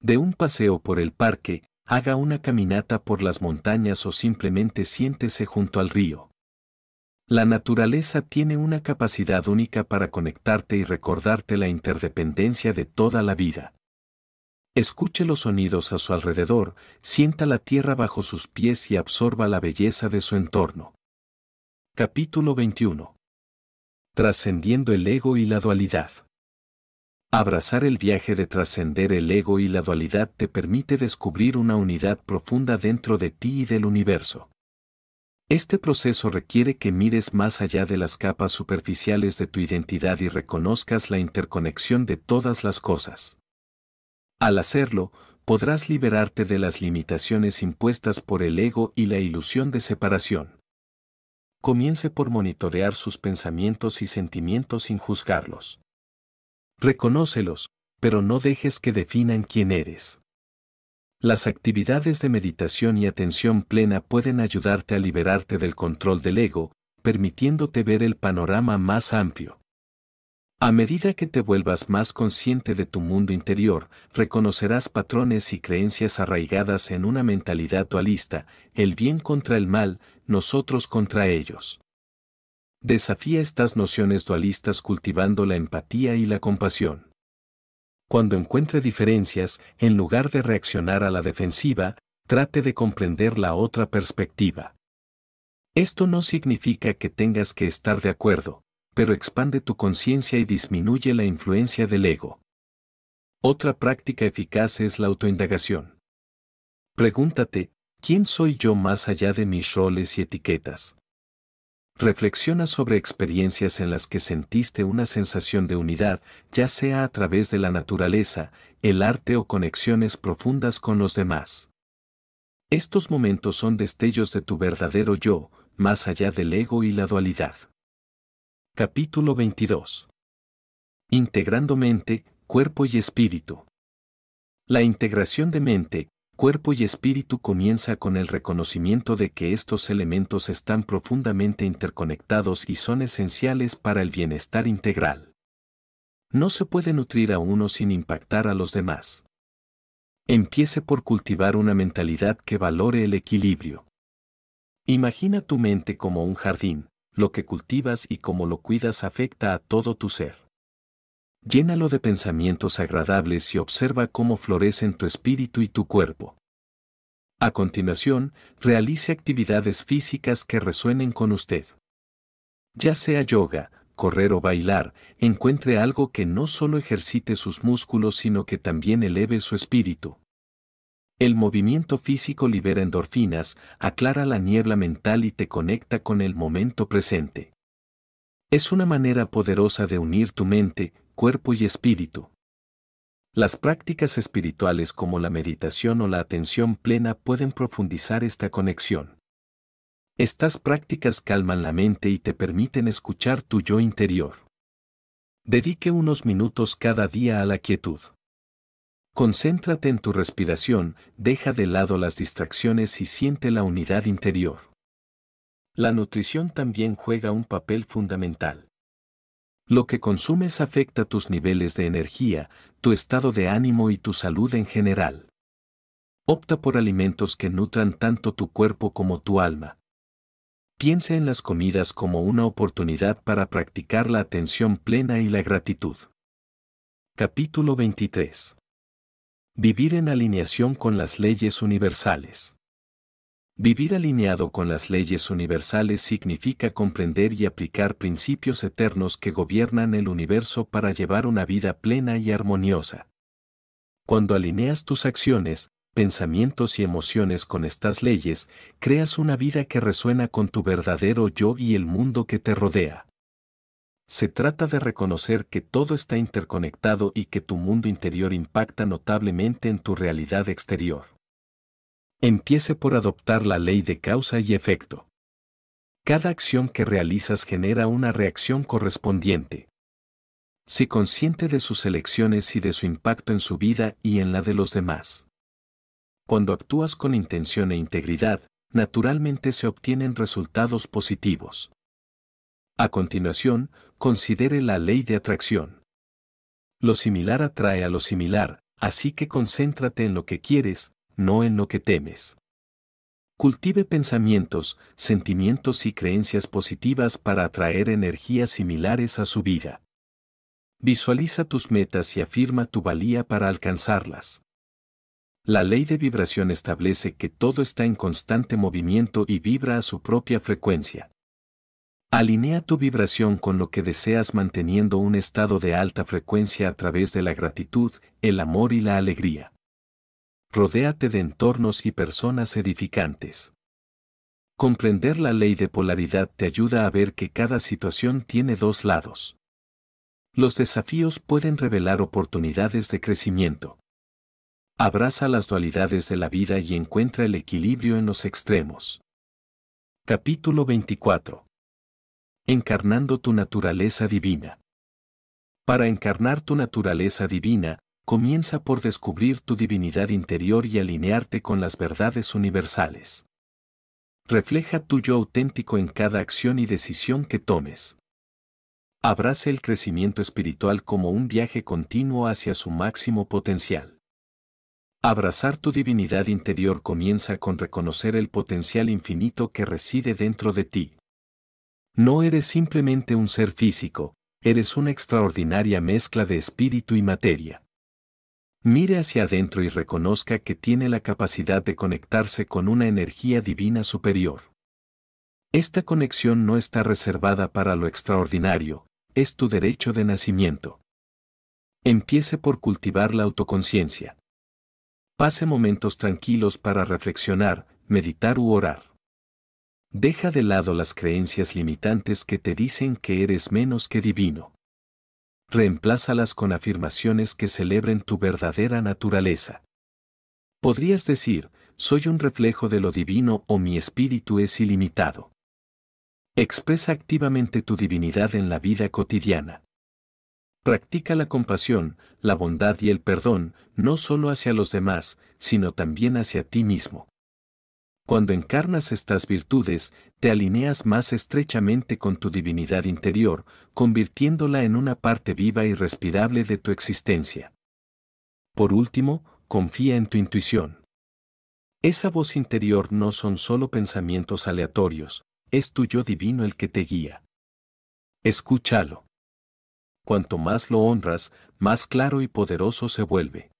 De un paseo por el parque, haga una caminata por las montañas o simplemente siéntese junto al río. La naturaleza tiene una capacidad única para conectarte y recordarte la interdependencia de toda la vida. Escuche los sonidos a su alrededor, sienta la tierra bajo sus pies y absorba la belleza de su entorno. Capítulo 21. Trascendiendo el ego y la dualidad. Abrazar el viaje de trascender el ego y la dualidad te permite descubrir una unidad profunda dentro de ti y del universo. Este proceso requiere que mires más allá de las capas superficiales de tu identidad y reconozcas la interconexión de todas las cosas. Al hacerlo, podrás liberarte de las limitaciones impuestas por el ego y la ilusión de separación. Comience por monitorear sus pensamientos y sentimientos sin juzgarlos. Reconócelos, pero no dejes que definan quién eres. Las actividades de meditación y atención plena pueden ayudarte a liberarte del control del ego, permitiéndote ver el panorama más amplio. A medida que te vuelvas más consciente de tu mundo interior, reconocerás patrones y creencias arraigadas en una mentalidad dualista, el bien contra el mal, nosotros contra ellos. Desafía estas nociones dualistas cultivando la empatía y la compasión cuando encuentre diferencias, en lugar de reaccionar a la defensiva, trate de comprender la otra perspectiva. Esto no significa que tengas que estar de acuerdo, pero expande tu conciencia y disminuye la influencia del ego. Otra práctica eficaz es la autoindagación. Pregúntate, ¿quién soy yo más allá de mis roles y etiquetas? Reflexiona sobre experiencias en las que sentiste una sensación de unidad, ya sea a través de la naturaleza, el arte o conexiones profundas con los demás. Estos momentos son destellos de tu verdadero yo, más allá del ego y la dualidad. Capítulo 22. Integrando mente, cuerpo y espíritu. La integración de mente, cuerpo y espíritu comienza con el reconocimiento de que estos elementos están profundamente interconectados y son esenciales para el bienestar integral. No se puede nutrir a uno sin impactar a los demás. Empiece por cultivar una mentalidad que valore el equilibrio. Imagina tu mente como un jardín, lo que cultivas y cómo lo cuidas afecta a todo tu ser llénalo de pensamientos agradables y observa cómo florecen tu espíritu y tu cuerpo. A continuación, realice actividades físicas que resuenen con usted. Ya sea yoga, correr o bailar, encuentre algo que no solo ejercite sus músculos sino que también eleve su espíritu. El movimiento físico libera endorfinas, aclara la niebla mental y te conecta con el momento presente. Es una manera poderosa de unir tu mente, cuerpo y espíritu. Las prácticas espirituales como la meditación o la atención plena pueden profundizar esta conexión. Estas prácticas calman la mente y te permiten escuchar tu yo interior. Dedique unos minutos cada día a la quietud. Concéntrate en tu respiración, deja de lado las distracciones y siente la unidad interior. La nutrición también juega un papel fundamental. Lo que consumes afecta tus niveles de energía, tu estado de ánimo y tu salud en general. Opta por alimentos que nutran tanto tu cuerpo como tu alma. Piensa en las comidas como una oportunidad para practicar la atención plena y la gratitud. Capítulo 23. Vivir en alineación con las leyes universales. Vivir alineado con las leyes universales significa comprender y aplicar principios eternos que gobiernan el universo para llevar una vida plena y armoniosa. Cuando alineas tus acciones, pensamientos y emociones con estas leyes, creas una vida que resuena con tu verdadero yo y el mundo que te rodea. Se trata de reconocer que todo está interconectado y que tu mundo interior impacta notablemente en tu realidad exterior. Empiece por adoptar la ley de causa y efecto. Cada acción que realizas genera una reacción correspondiente. Si consciente de sus elecciones y de su impacto en su vida y en la de los demás. Cuando actúas con intención e integridad, naturalmente se obtienen resultados positivos. A continuación, considere la ley de atracción. Lo similar atrae a lo similar, así que concéntrate en lo que quieres, no en lo que temes. Cultive pensamientos, sentimientos y creencias positivas para atraer energías similares a su vida. Visualiza tus metas y afirma tu valía para alcanzarlas. La ley de vibración establece que todo está en constante movimiento y vibra a su propia frecuencia. Alinea tu vibración con lo que deseas manteniendo un estado de alta frecuencia a través de la gratitud, el amor y la alegría rodéate de entornos y personas edificantes. Comprender la ley de polaridad te ayuda a ver que cada situación tiene dos lados. Los desafíos pueden revelar oportunidades de crecimiento. Abraza las dualidades de la vida y encuentra el equilibrio en los extremos. Capítulo 24. Encarnando tu naturaleza divina. Para encarnar tu naturaleza divina, comienza por descubrir tu divinidad interior y alinearte con las verdades universales. Refleja tu yo auténtico en cada acción y decisión que tomes. Abrace el crecimiento espiritual como un viaje continuo hacia su máximo potencial. Abrazar tu divinidad interior comienza con reconocer el potencial infinito que reside dentro de ti. No eres simplemente un ser físico, eres una extraordinaria mezcla de espíritu y materia. Mire hacia adentro y reconozca que tiene la capacidad de conectarse con una energía divina superior. Esta conexión no está reservada para lo extraordinario, es tu derecho de nacimiento. Empiece por cultivar la autoconciencia. Pase momentos tranquilos para reflexionar, meditar u orar. Deja de lado las creencias limitantes que te dicen que eres menos que divino reemplázalas con afirmaciones que celebren tu verdadera naturaleza. Podrías decir, soy un reflejo de lo divino o mi espíritu es ilimitado. Expresa activamente tu divinidad en la vida cotidiana. Practica la compasión, la bondad y el perdón, no solo hacia los demás, sino también hacia ti mismo. Cuando encarnas estas virtudes, te alineas más estrechamente con tu divinidad interior, convirtiéndola en una parte viva y respirable de tu existencia. Por último, confía en tu intuición. Esa voz interior no son solo pensamientos aleatorios, es tu yo divino el que te guía. Escúchalo. Cuanto más lo honras, más claro y poderoso se vuelve.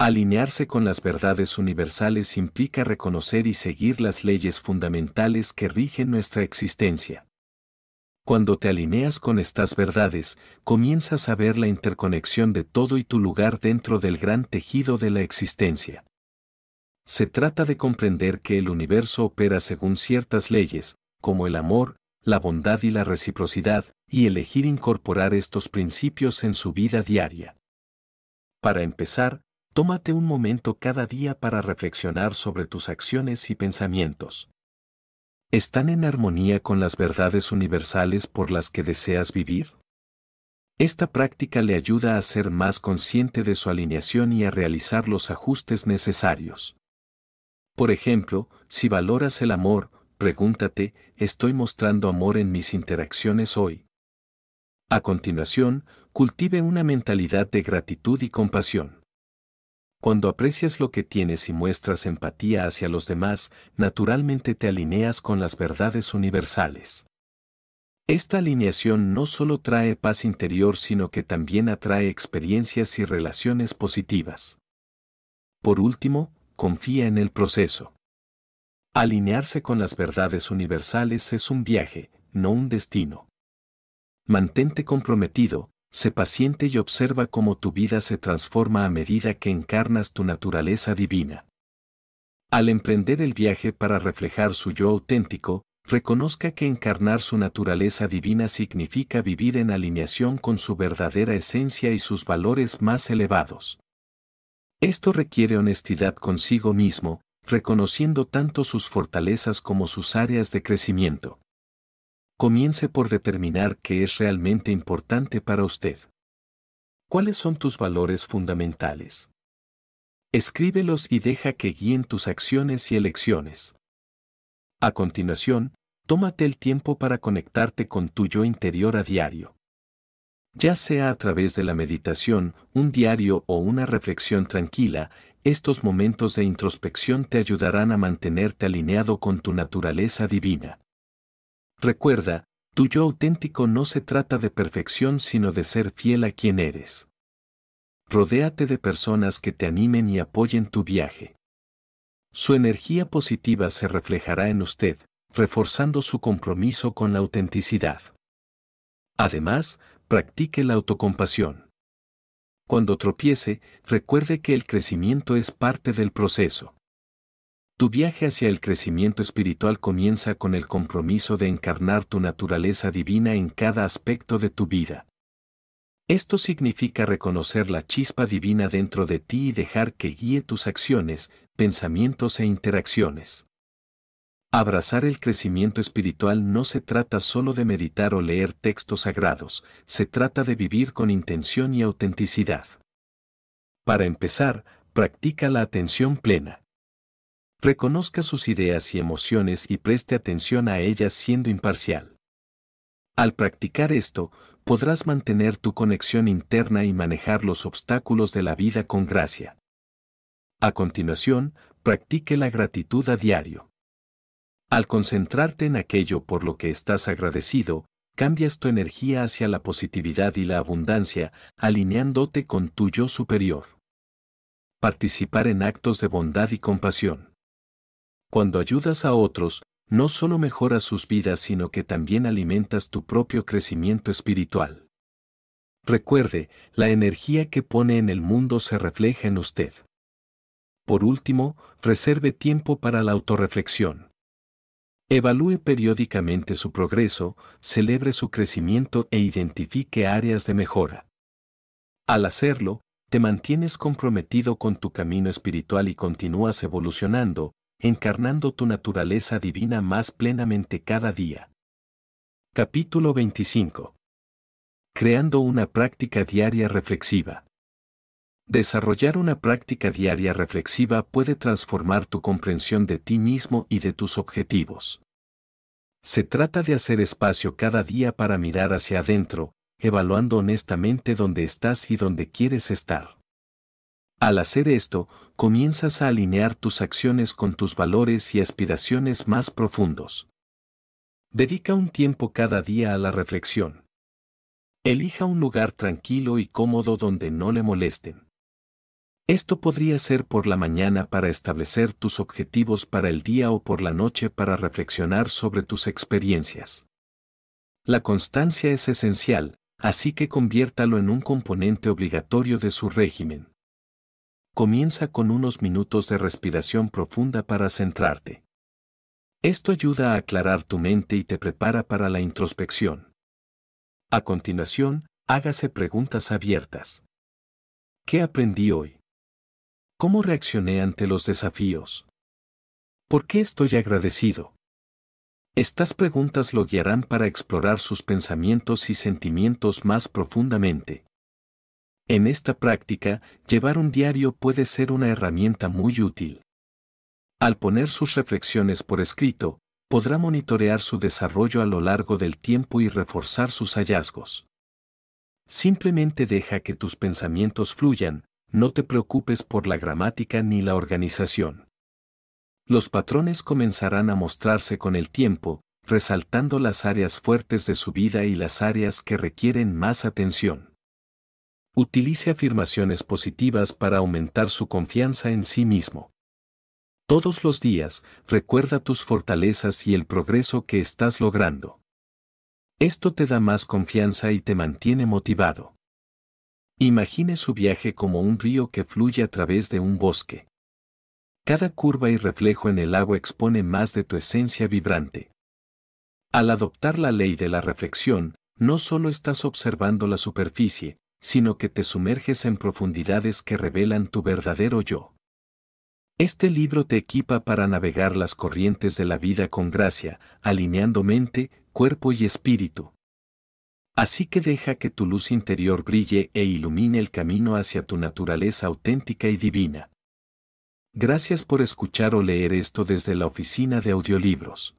Alinearse con las verdades universales implica reconocer y seguir las leyes fundamentales que rigen nuestra existencia. Cuando te alineas con estas verdades, comienzas a ver la interconexión de todo y tu lugar dentro del gran tejido de la existencia. Se trata de comprender que el universo opera según ciertas leyes, como el amor, la bondad y la reciprocidad, y elegir incorporar estos principios en su vida diaria. Para empezar, Tómate un momento cada día para reflexionar sobre tus acciones y pensamientos. ¿Están en armonía con las verdades universales por las que deseas vivir? Esta práctica le ayuda a ser más consciente de su alineación y a realizar los ajustes necesarios. Por ejemplo, si valoras el amor, pregúntate, ¿estoy mostrando amor en mis interacciones hoy? A continuación, cultive una mentalidad de gratitud y compasión. Cuando aprecias lo que tienes y muestras empatía hacia los demás, naturalmente te alineas con las verdades universales. Esta alineación no solo trae paz interior, sino que también atrae experiencias y relaciones positivas. Por último, confía en el proceso. Alinearse con las verdades universales es un viaje, no un destino. Mantente comprometido, Sé paciente y observa cómo tu vida se transforma a medida que encarnas tu naturaleza divina. Al emprender el viaje para reflejar su yo auténtico, reconozca que encarnar su naturaleza divina significa vivir en alineación con su verdadera esencia y sus valores más elevados. Esto requiere honestidad consigo mismo, reconociendo tanto sus fortalezas como sus áreas de crecimiento comience por determinar qué es realmente importante para usted. ¿Cuáles son tus valores fundamentales? Escríbelos y deja que guíen tus acciones y elecciones. A continuación, tómate el tiempo para conectarte con tu yo interior a diario. Ya sea a través de la meditación, un diario o una reflexión tranquila, estos momentos de introspección te ayudarán a mantenerte alineado con tu naturaleza divina. Recuerda, tu yo auténtico no se trata de perfección sino de ser fiel a quien eres. Rodéate de personas que te animen y apoyen tu viaje. Su energía positiva se reflejará en usted, reforzando su compromiso con la autenticidad. Además, practique la autocompasión. Cuando tropiece, recuerde que el crecimiento es parte del proceso. Tu viaje hacia el crecimiento espiritual comienza con el compromiso de encarnar tu naturaleza divina en cada aspecto de tu vida. Esto significa reconocer la chispa divina dentro de ti y dejar que guíe tus acciones, pensamientos e interacciones. Abrazar el crecimiento espiritual no se trata solo de meditar o leer textos sagrados, se trata de vivir con intención y autenticidad. Para empezar, practica la atención plena reconozca sus ideas y emociones y preste atención a ellas siendo imparcial. Al practicar esto, podrás mantener tu conexión interna y manejar los obstáculos de la vida con gracia. A continuación, practique la gratitud a diario. Al concentrarte en aquello por lo que estás agradecido, cambias tu energía hacia la positividad y la abundancia, alineándote con tu yo superior. Participar en actos de bondad y compasión. Cuando ayudas a otros, no solo mejoras sus vidas, sino que también alimentas tu propio crecimiento espiritual. Recuerde, la energía que pone en el mundo se refleja en usted. Por último, reserve tiempo para la autorreflexión. Evalúe periódicamente su progreso, celebre su crecimiento e identifique áreas de mejora. Al hacerlo, te mantienes comprometido con tu camino espiritual y continúas evolucionando, encarnando tu naturaleza divina más plenamente cada día. Capítulo 25. Creando una práctica diaria reflexiva. Desarrollar una práctica diaria reflexiva puede transformar tu comprensión de ti mismo y de tus objetivos. Se trata de hacer espacio cada día para mirar hacia adentro, evaluando honestamente dónde estás y dónde quieres estar. Al hacer esto, comienzas a alinear tus acciones con tus valores y aspiraciones más profundos. Dedica un tiempo cada día a la reflexión. Elija un lugar tranquilo y cómodo donde no le molesten. Esto podría ser por la mañana para establecer tus objetivos para el día o por la noche para reflexionar sobre tus experiencias. La constancia es esencial, así que conviértalo en un componente obligatorio de su régimen comienza con unos minutos de respiración profunda para centrarte. Esto ayuda a aclarar tu mente y te prepara para la introspección. A continuación, hágase preguntas abiertas. ¿Qué aprendí hoy? ¿Cómo reaccioné ante los desafíos? ¿Por qué estoy agradecido? Estas preguntas lo guiarán para explorar sus pensamientos y sentimientos más profundamente. En esta práctica, llevar un diario puede ser una herramienta muy útil. Al poner sus reflexiones por escrito, podrá monitorear su desarrollo a lo largo del tiempo y reforzar sus hallazgos. Simplemente deja que tus pensamientos fluyan, no te preocupes por la gramática ni la organización. Los patrones comenzarán a mostrarse con el tiempo, resaltando las áreas fuertes de su vida y las áreas que requieren más atención. Utilice afirmaciones positivas para aumentar su confianza en sí mismo. Todos los días, recuerda tus fortalezas y el progreso que estás logrando. Esto te da más confianza y te mantiene motivado. Imagine su viaje como un río que fluye a través de un bosque. Cada curva y reflejo en el agua expone más de tu esencia vibrante. Al adoptar la ley de la reflexión, no solo estás observando la superficie, sino que te sumerges en profundidades que revelan tu verdadero yo. Este libro te equipa para navegar las corrientes de la vida con gracia, alineando mente, cuerpo y espíritu. Así que deja que tu luz interior brille e ilumine el camino hacia tu naturaleza auténtica y divina. Gracias por escuchar o leer esto desde la oficina de audiolibros.